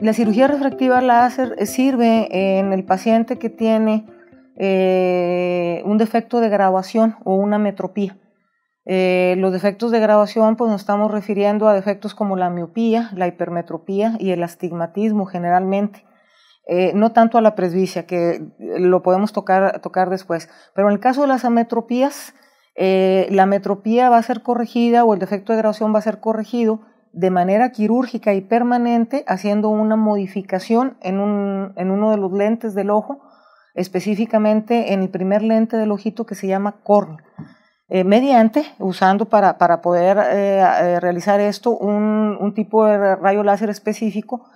La cirugía refractiva láser sirve en el paciente que tiene eh, un defecto de graduación o una metropía. Eh, los defectos de graduación pues, nos estamos refiriendo a defectos como la miopía, la hipermetropía y el astigmatismo generalmente. Eh, no tanto a la presbicia, que lo podemos tocar, tocar después. Pero en el caso de las ametropías, la metropía va a ser corregida o el defecto de graduación va a ser corregido de manera quirúrgica y permanente haciendo una modificación en, uno de los lentes del ojo, específicamente en el primer lente del ojito que se llama córnea. Eh, mediante, usando para, para poder eh, eh, realizar esto un, tipo de rayo láser específico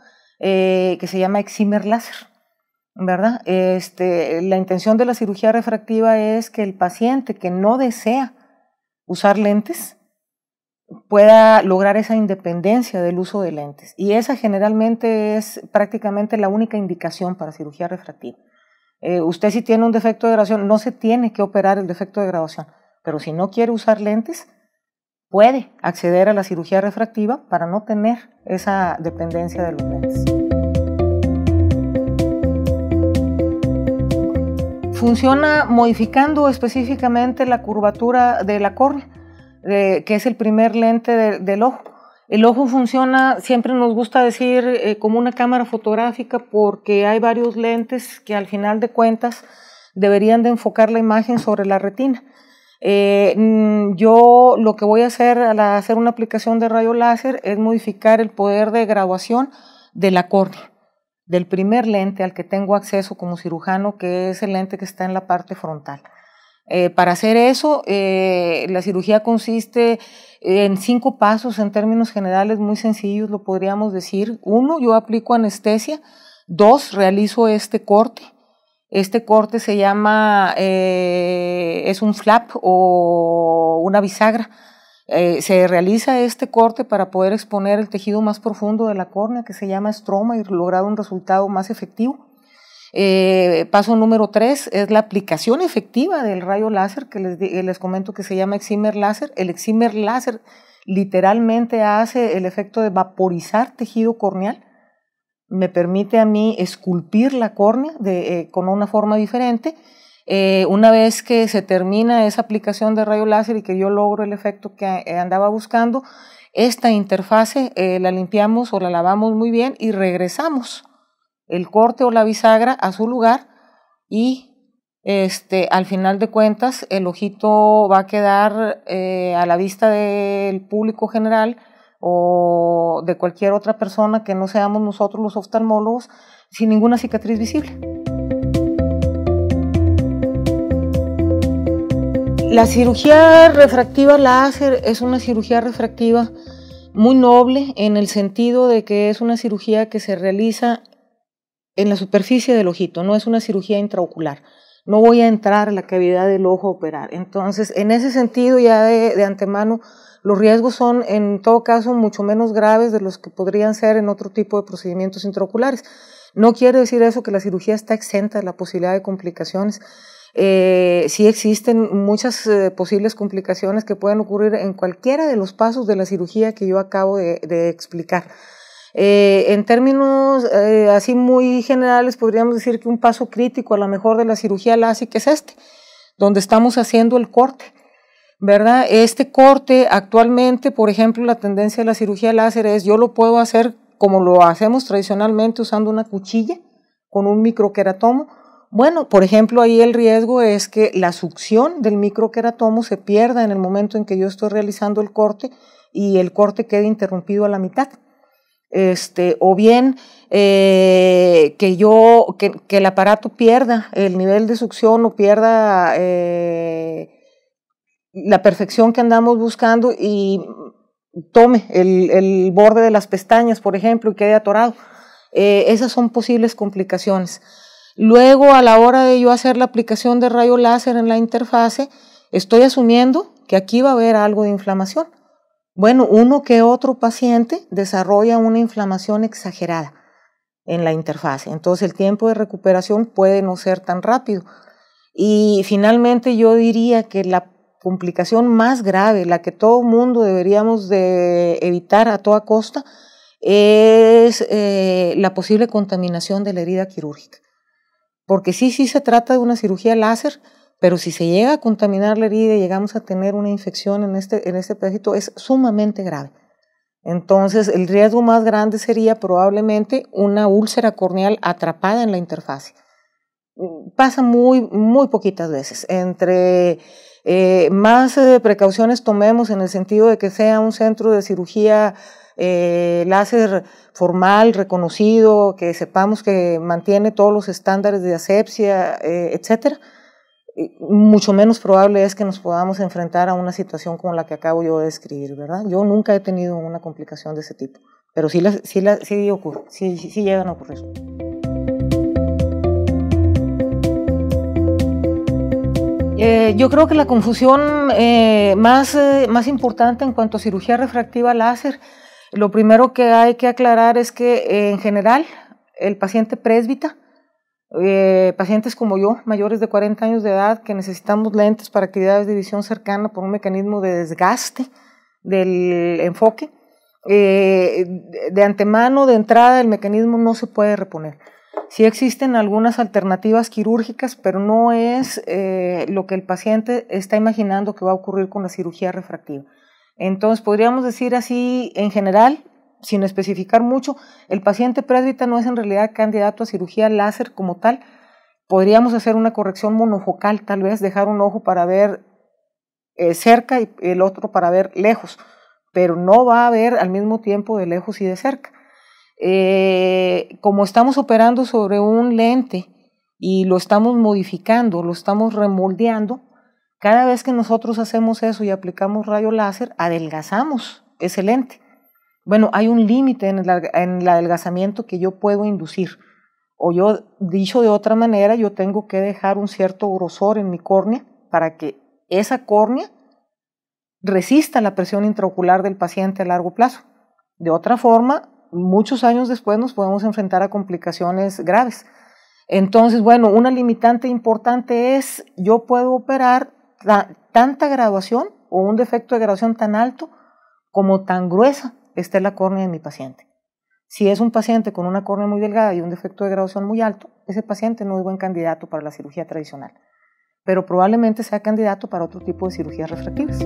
que se llama excimer láser. ¿verdad? Este, la intención de la cirugía refractiva es que el paciente que no desea usar lentes, pueda lograr esa independencia del uso de lentes. Y esa generalmente es prácticamente la única indicación para cirugía refractiva. Eh, usted si tiene un defecto de graduación, no se tiene que operar el defecto de graduación, pero si no quiere usar lentes, puede acceder a la cirugía refractiva para no tener esa dependencia de los lentes. Funciona modificando específicamente la curvatura de la córnea que es el primer lente del ojo. El ojo funciona, siempre nos gusta decir, eh, como una cámara fotográfica porque hay varios lentes que al final de cuentas deberían de enfocar la imagen sobre la retina. Eh, mm, yo lo que voy a hacer al hacer una aplicación de rayo láser es modificar el poder de graduación de la córnea, del primer lente al que tengo acceso como cirujano, que es el lente que está en la parte frontal. Eh, para hacer eso, eh, la cirugía consiste en cinco pasos, en términos generales muy sencillos, lo podríamos decir. Uno, yo aplico anestesia. Dos, realizo este corte. Este corte se llama, eh, es un flap o una bisagra. se realiza este corte para poder exponer el tejido más profundo de la córnea, que se llama estroma, y lograr un resultado más efectivo. Eh, paso número tres es la aplicación efectiva del rayo láser, que les, eh, comento que se llama excimer láser. El Eximer láser literalmente hace el efecto de vaporizar tejido corneal. Me permite a mí esculpir la córnea eh, con una forma diferente. una vez que se termina esa aplicación de rayo láser y que yo logro el efecto que andaba buscando, esta interfase la limpiamos o la lavamos muy bien y regresamos el corte o la bisagra a su lugar y este, al final de cuentas el ojito va a quedar eh, a la vista del público general o de cualquier otra persona que no seamos nosotros los oftalmólogos sin ninguna cicatriz visible. La cirugía refractiva láser es una cirugía refractiva muy noble en el sentido de que es una cirugía que se realiza en la superficie del ojito, no es una cirugía intraocular. No voy a entrar a la cavidad del ojo a operar. Entonces, en ese sentido, ya de, antemano, los riesgos son, en todo caso, mucho menos graves de los que podrían ser en otro tipo de procedimientos intraoculares. No quiere decir eso que la cirugía está exenta de la posibilidad de complicaciones. Eh, sí existen muchas eh, posibles complicaciones que pueden ocurrir en cualquiera de los pasos de la cirugía que yo acabo de explicar. Eh, en términos eh, así muy generales, podríamos decir que un paso crítico a lo mejor de la cirugía que es este, donde estamos haciendo el corte. ¿Verdad? Este corte actualmente, por ejemplo, la tendencia de la cirugía láser es yo lo puedo hacer como lo hacemos tradicionalmente usando una cuchilla con un microqueratomo. Bueno, por ejemplo, ahí el riesgo es que la succión del microqueratomo se pierda en el momento en que yo estoy realizando el corte y el corte quede interrumpido a la mitad este, o bien eh, que yo, que, el aparato pierda el nivel de succión o pierda eh, la perfección que andamos buscando y tome el, borde de las pestañas, por ejemplo, y quede atorado. Eh, esas son posibles complicaciones. Luego, a la hora de yo hacer la aplicación de rayo láser en la interfase, estoy asumiendo que aquí va a haber algo de inflamación. Bueno, uno que otro paciente desarrolla una inflamación exagerada en la interfase, entonces el tiempo de recuperación puede no ser tan rápido. Y finalmente yo diría que la complicación más grave, la que todo mundo deberíamos de evitar a toda costa, es eh, la posible contaminación de la herida quirúrgica. Porque sí, sí se trata de una cirugía láser, pero si se llega a contaminar la herida y llegamos a tener una infección en este, en este pedacito, es sumamente grave. Entonces, el riesgo más grande sería probablemente una úlcera corneal atrapada en la interfaz. Pasa muy, muy poquitas veces. Entre eh, más eh, precauciones tomemos en el sentido de que sea un centro de cirugía eh, láser formal, reconocido, que sepamos que mantiene todos los estándares de asepsia, etcétera, etc mucho menos probable es que nos podamos enfrentar a una situación como la que acabo yo de describir, ¿verdad? Yo nunca he tenido una complicación de ese tipo, pero sí, sí, sí ocurre, sí, llegan a ocurrir. Eh, yo creo que la confusión eh, más, eh, más importante en cuanto a cirugía refractiva láser, lo primero que hay que aclarar es que en general el paciente presbita, eh, pacientes como yo, mayores de 40 años de edad, que necesitamos lentes para actividades de visión cercana por un mecanismo de desgaste del enfoque. Eh, de antemano, de entrada, el mecanismo no se puede reponer. Sí existen algunas alternativas quirúrgicas, pero no es eh, lo que el paciente está imaginando que va a ocurrir con la cirugía refractiva. Entonces, podríamos decir así, en general, sin especificar mucho, el paciente presbita no es en realidad candidato a cirugía láser como tal. Podríamos hacer una corrección monofocal, tal vez dejar un ojo para ver eh, cerca y el otro para ver lejos, pero no va a ver al mismo tiempo de lejos y de cerca. Eh, como estamos operando sobre un lente y lo estamos modificando, lo estamos remoldeando, cada vez que nosotros hacemos eso y aplicamos rayo láser, adelgazamos ese lente. Bueno, hay un límite en, el adelgazamiento que yo puedo inducir. O yo, dicho de otra manera, yo tengo que dejar un cierto grosor en mi córnea para que esa córnea resista la presión intraocular del paciente a largo plazo. De otra forma, muchos años después nos podemos enfrentar a complicaciones graves. Entonces, bueno, una limitante importante es yo puedo operar tanta graduación o un defecto de graduación tan alto como tan gruesa esta es la córnea de mi paciente. Si es un paciente con una córnea muy delgada y un defecto de graduación muy alto, ese paciente no es buen candidato para la cirugía tradicional, pero probablemente sea candidato para otro tipo de cirugías refractivas.